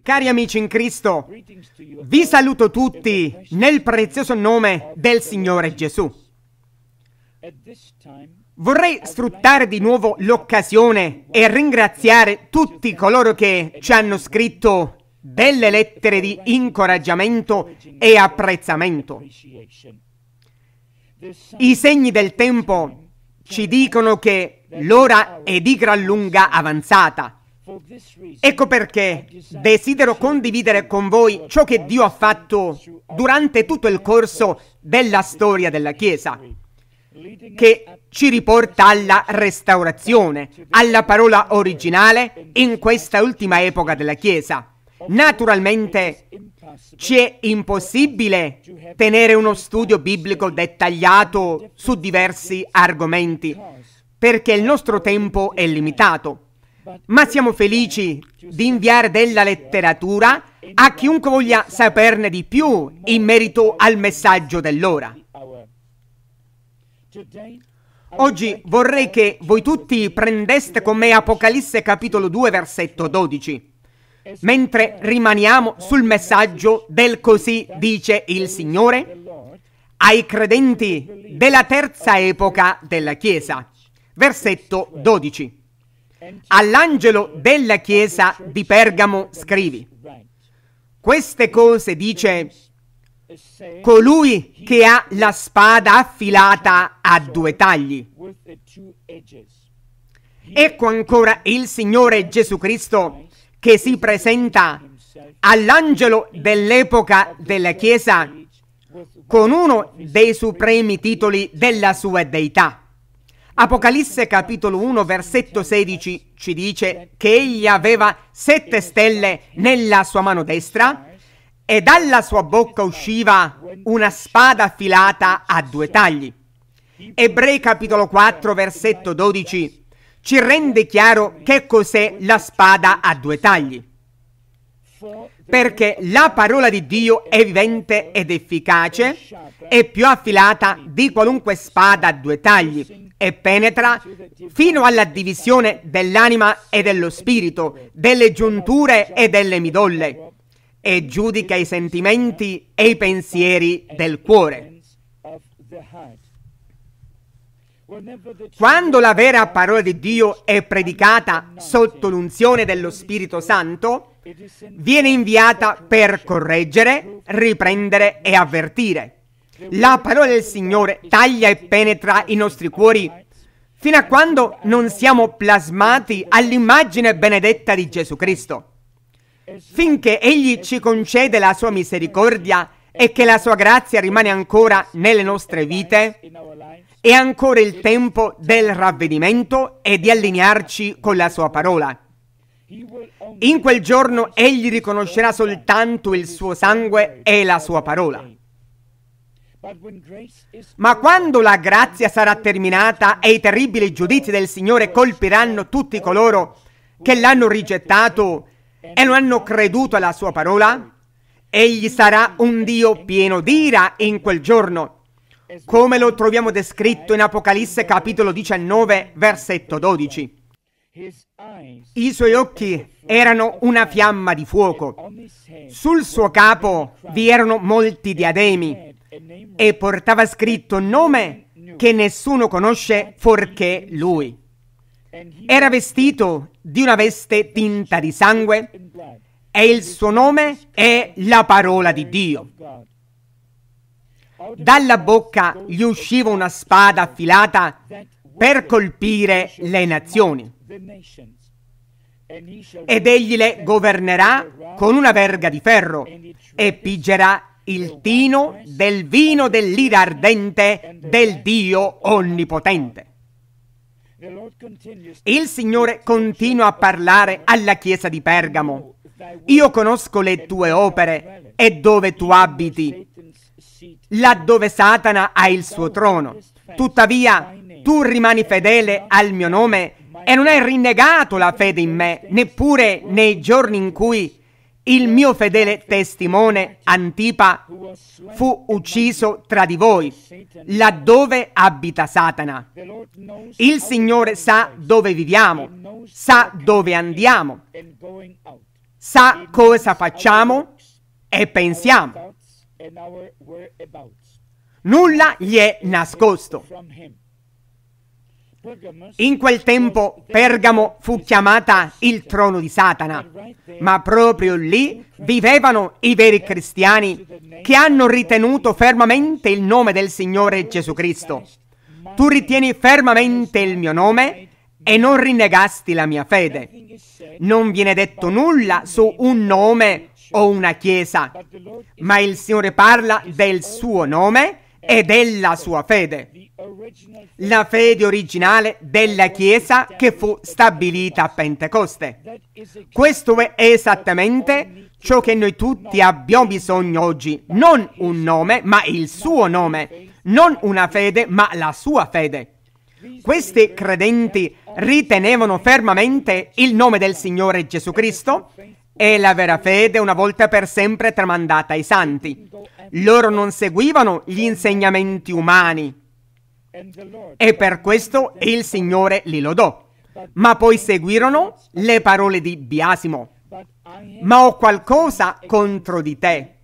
Cari amici in Cristo, vi saluto tutti nel prezioso nome del Signore Gesù. Vorrei sfruttare di nuovo l'occasione e ringraziare tutti coloro che ci hanno scritto belle lettere di incoraggiamento e apprezzamento. I segni del tempo ci dicono che l'ora è di gran lunga avanzata Ecco perché desidero condividere con voi ciò che Dio ha fatto durante tutto il corso della storia della Chiesa, che ci riporta alla restaurazione, alla parola originale in questa ultima epoca della Chiesa. Naturalmente ci è impossibile tenere uno studio biblico dettagliato su diversi argomenti, perché il nostro tempo è limitato ma siamo felici di inviare della letteratura a chiunque voglia saperne di più in merito al messaggio dell'ora. Oggi vorrei che voi tutti prendeste con me Apocalisse capitolo 2 versetto 12, mentre rimaniamo sul messaggio del così dice il Signore ai credenti della terza epoca della Chiesa. Versetto 12. All'angelo della chiesa di Pergamo scrivi. Queste cose dice colui che ha la spada affilata a due tagli. Ecco ancora il Signore Gesù Cristo che si presenta all'angelo dell'epoca della Chiesa con uno dei supremi titoli della sua deità. Apocalisse capitolo 1 versetto 16 ci dice che egli aveva sette stelle nella sua mano destra e dalla sua bocca usciva una spada affilata a due tagli. Ebrei capitolo 4 versetto 12 ci rende chiaro che cos'è la spada a due tagli. Perché la parola di Dio è vivente ed efficace, è più affilata di qualunque spada a due tagli, e penetra fino alla divisione dell'anima e dello spirito, delle giunture e delle midolle, e giudica i sentimenti e i pensieri del cuore. Quando la vera parola di Dio è predicata sotto l'unzione dello Spirito Santo, viene inviata per correggere, riprendere e avvertire. La parola del Signore taglia e penetra i nostri cuori fino a quando non siamo plasmati all'immagine benedetta di Gesù Cristo. Finché Egli ci concede la sua misericordia e che la sua grazia rimane ancora nelle nostre vite, è ancora il tempo del ravvedimento e di allinearci con la sua parola. In quel giorno egli riconoscerà soltanto il suo sangue e la sua parola. Ma quando la grazia sarà terminata e i terribili giudizi del Signore colpiranno tutti coloro che l'hanno rigettato e non hanno creduto alla sua parola, egli sarà un Dio pieno d'ira in quel giorno, come lo troviamo descritto in Apocalisse capitolo 19, versetto 12. I suoi occhi erano una fiamma di fuoco, sul suo capo vi erano molti diademi e portava scritto nome che nessuno conosce forché lui. Era vestito di una veste tinta di sangue e il suo nome è la parola di Dio. Dalla bocca gli usciva una spada affilata per colpire le nazioni. Ed egli le governerà con una verga di ferro e piggerà il tino del vino dell'ira ardente del Dio Onnipotente. Il Signore continua a parlare alla chiesa di Pergamo. Io conosco le tue opere e dove tu abiti, laddove Satana ha il suo trono. Tuttavia, tu rimani fedele al mio nome e non hai rinnegato la fede in me, neppure nei giorni in cui il mio fedele testimone Antipa fu ucciso tra di voi, laddove abita Satana. Il Signore sa dove viviamo, sa dove andiamo, sa cosa facciamo e pensiamo. Nulla gli è nascosto. In quel tempo Pergamo fu chiamata il trono di Satana, ma proprio lì vivevano i veri cristiani che hanno ritenuto fermamente il nome del Signore Gesù Cristo. Tu ritieni fermamente il mio nome e non rinnegasti la mia fede. Non viene detto nulla su un nome o una chiesa, ma il Signore parla del suo nome e della sua fede, la fede originale della Chiesa che fu stabilita a Pentecoste. Questo è esattamente ciò che noi tutti abbiamo bisogno oggi, non un nome, ma il suo nome, non una fede, ma la sua fede. Questi credenti ritenevano fermamente il nome del Signore Gesù Cristo e la vera fede una volta per sempre tramandata ai santi loro non seguivano gli insegnamenti umani. E per questo il Signore li lodò. Ma poi seguirono le parole di Biasimo. Ma ho qualcosa contro di te.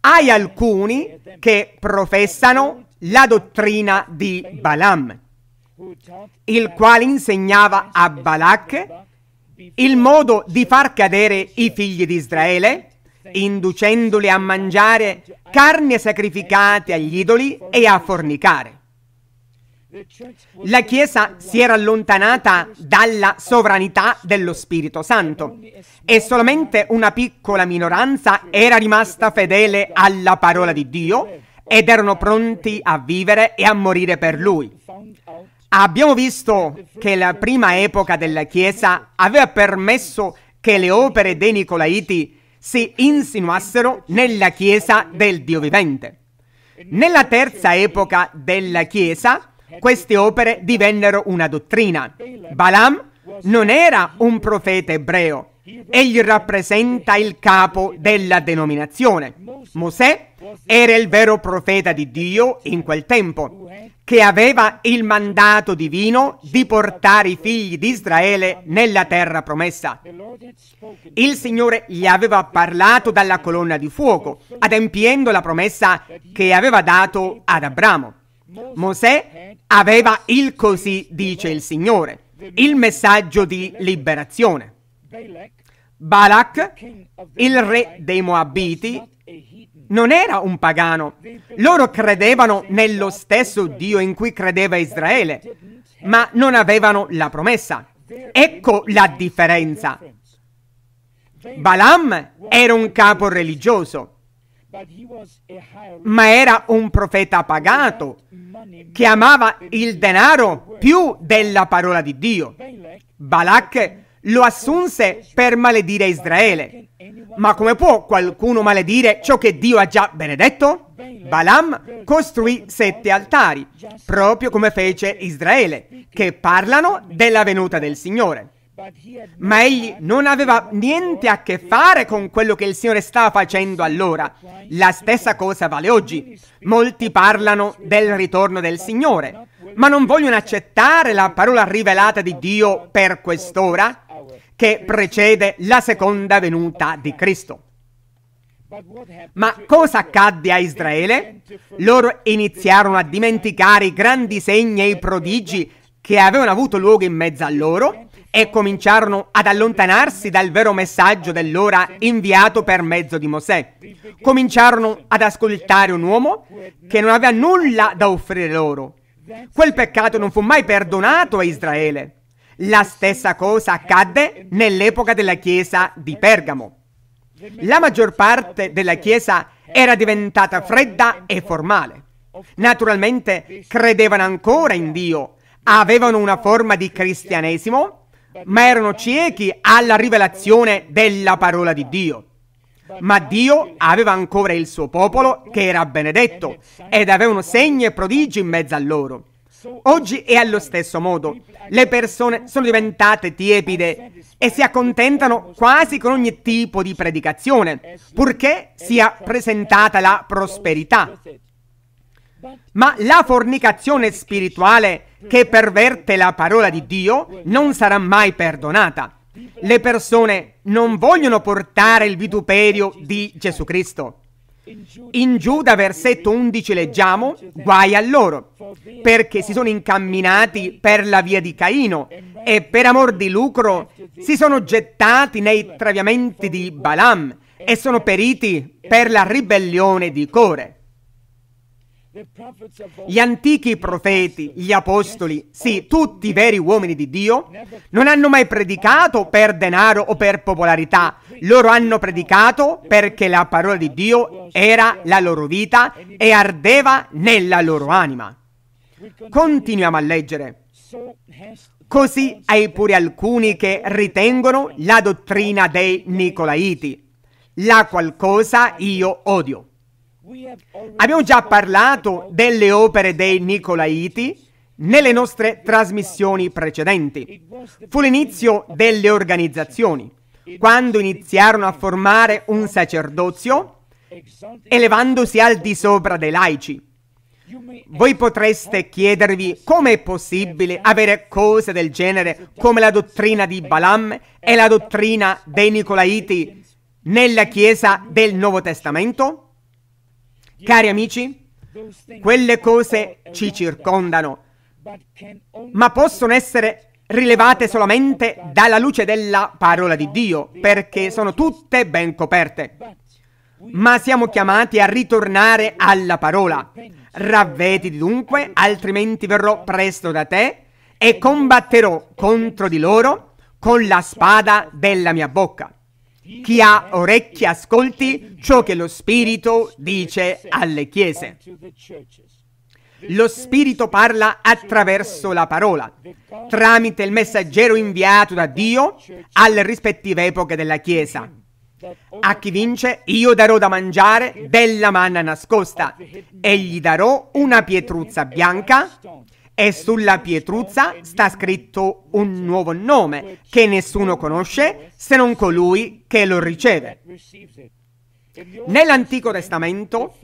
Hai alcuni che professano la dottrina di Balaam, il quale insegnava a Balak il modo di far cadere i figli di Israele inducendoli a mangiare carne sacrificate agli idoli e a fornicare. La Chiesa si era allontanata dalla sovranità dello Spirito Santo e solamente una piccola minoranza era rimasta fedele alla parola di Dio ed erano pronti a vivere e a morire per Lui. Abbiamo visto che la prima epoca della Chiesa aveva permesso che le opere dei Nicolaiti si insinuassero nella Chiesa del Dio vivente. Nella terza epoca della Chiesa, queste opere divennero una dottrina. Balaam non era un profeta ebreo, egli rappresenta il capo della denominazione. Mosè era il vero profeta di Dio in quel tempo, che aveva il mandato divino di portare i figli di Israele nella terra promessa. Il Signore gli aveva parlato dalla colonna di fuoco, adempiendo la promessa che aveva dato ad Abramo. Mosè aveva il così dice il Signore, il messaggio di liberazione. Balak, il re dei Moabiti, non era un pagano. Loro credevano nello stesso Dio in cui credeva Israele, ma non avevano la promessa. Ecco la differenza. Balaam era un capo religioso, ma era un profeta pagato che amava il denaro più della parola di Dio. Balak lo assunse per maledire Israele. Ma come può qualcuno maledire ciò che Dio ha già benedetto? Balaam costruì sette altari, proprio come fece Israele, che parlano della venuta del Signore. Ma egli non aveva niente a che fare con quello che il Signore stava facendo allora. La stessa cosa vale oggi. Molti parlano del ritorno del Signore, ma non vogliono accettare la parola rivelata di Dio per quest'ora che precede la seconda venuta di Cristo. Ma cosa accadde a Israele? Loro iniziarono a dimenticare i grandi segni e i prodigi che avevano avuto luogo in mezzo a loro e cominciarono ad allontanarsi dal vero messaggio dell'ora inviato per mezzo di Mosè. Cominciarono ad ascoltare un uomo che non aveva nulla da offrire loro. Quel peccato non fu mai perdonato a Israele. La stessa cosa accadde nell'epoca della Chiesa di Pergamo. La maggior parte della Chiesa era diventata fredda e formale. Naturalmente credevano ancora in Dio, avevano una forma di cristianesimo, ma erano ciechi alla rivelazione della parola di Dio. Ma Dio aveva ancora il suo popolo che era benedetto ed avevano segni e prodigi in mezzo a loro. Oggi è allo stesso modo. Le persone sono diventate tiepide e si accontentano quasi con ogni tipo di predicazione, purché sia presentata la prosperità. Ma la fornicazione spirituale che perverte la parola di Dio non sarà mai perdonata. Le persone non vogliono portare il vituperio di Gesù Cristo. In Giuda versetto 11 leggiamo, guai a loro, perché si sono incamminati per la via di Caino e per amor di lucro si sono gettati nei traviamenti di Balaam e sono periti per la ribellione di Core. Gli antichi profeti, gli apostoli, sì, tutti i veri uomini di Dio, non hanno mai predicato per denaro o per popolarità. Loro hanno predicato perché la parola di Dio era la loro vita e ardeva nella loro anima. Continuiamo a leggere. Così hai pure alcuni che ritengono la dottrina dei Nicolaiti, la qualcosa io odio. Abbiamo già parlato delle opere dei Nicolaiti nelle nostre trasmissioni precedenti. Fu l'inizio delle organizzazioni, quando iniziarono a formare un sacerdozio, elevandosi al di sopra dei laici. Voi potreste chiedervi come è possibile avere cose del genere come la dottrina di Balaam e la dottrina dei Nicolaiti nella Chiesa del Nuovo Testamento? Cari amici, quelle cose ci circondano, ma possono essere rilevate solamente dalla luce della parola di Dio, perché sono tutte ben coperte. Ma siamo chiamati a ritornare alla parola. Ravvediti dunque, altrimenti verrò presto da te e combatterò contro di loro con la spada della mia bocca. Chi ha orecchi ascolti ciò che lo Spirito dice alle chiese. Lo Spirito parla attraverso la parola, tramite il messaggero inviato da Dio alle rispettive epoche della Chiesa. A chi vince io darò da mangiare della manna nascosta e gli darò una pietruzza bianca e sulla pietruzza sta scritto un nuovo nome che nessuno conosce se non colui che lo riceve. Nell'Antico Testamento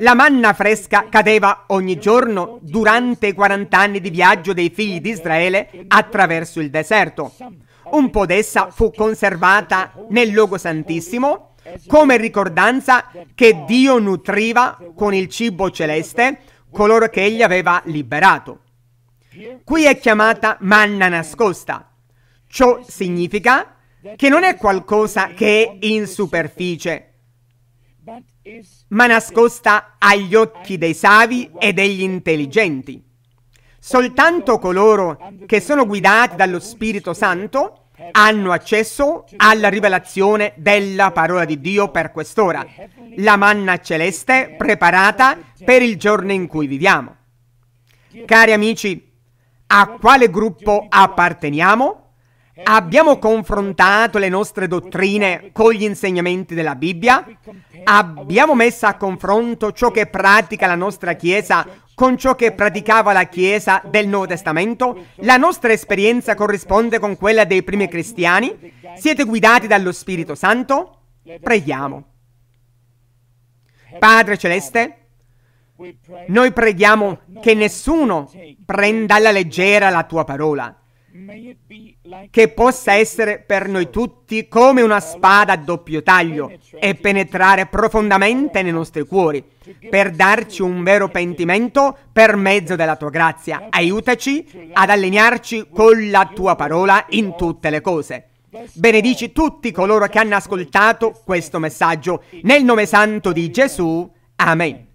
la manna fresca cadeva ogni giorno durante i 40 anni di viaggio dei figli di Israele attraverso il deserto. Un po' d'essa fu conservata nel luogo santissimo come ricordanza che Dio nutriva con il cibo celeste coloro che egli aveva liberato. Qui è chiamata manna nascosta. Ciò significa che non è qualcosa che è in superficie, ma nascosta agli occhi dei savi e degli intelligenti. Soltanto coloro che sono guidati dallo Spirito Santo hanno accesso alla rivelazione della parola di Dio per quest'ora, la manna celeste preparata per il giorno in cui viviamo. Cari amici, a quale gruppo apparteniamo? Abbiamo confrontato le nostre dottrine con gli insegnamenti della Bibbia? Abbiamo messo a confronto ciò che pratica la nostra Chiesa con ciò che praticava la Chiesa del Nuovo Testamento? La nostra esperienza corrisponde con quella dei primi cristiani? Siete guidati dallo Spirito Santo? Preghiamo. Padre Celeste, noi preghiamo che nessuno prenda alla leggera la tua parola, che possa essere per noi tutti come una spada a doppio taglio e penetrare profondamente nei nostri cuori, per darci un vero pentimento per mezzo della tua grazia. Aiutaci ad allinearci con la tua parola in tutte le cose. Benedici tutti coloro che hanno ascoltato questo messaggio. Nel nome santo di Gesù. Amen.